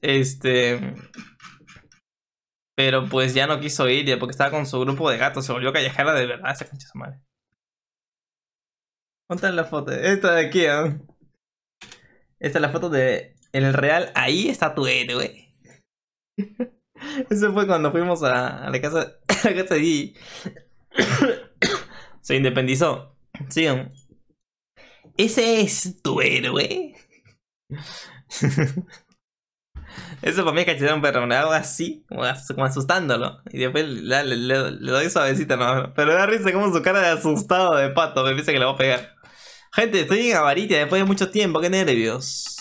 Este. Pero pues ya no quiso ir, ya porque estaba con su grupo de gatos, se volvió callejera de verdad esa concha su madre. cuántas la foto? Esta de aquí, ¿eh? Esta es la foto de en el Real, ahí está tu héroe. Eso fue cuando fuimos a, la casa, la casa de Se independizó. Sigan. Ese es tu héroe. Eso para mí es cachetear a un perro, me hago así, como, asustándolo. Y después le, doy suavecita no Pero da risa como su cara de asustado de pato, me piensa que le va a pegar. Gente, estoy en avaricia después de mucho tiempo, qué nervios.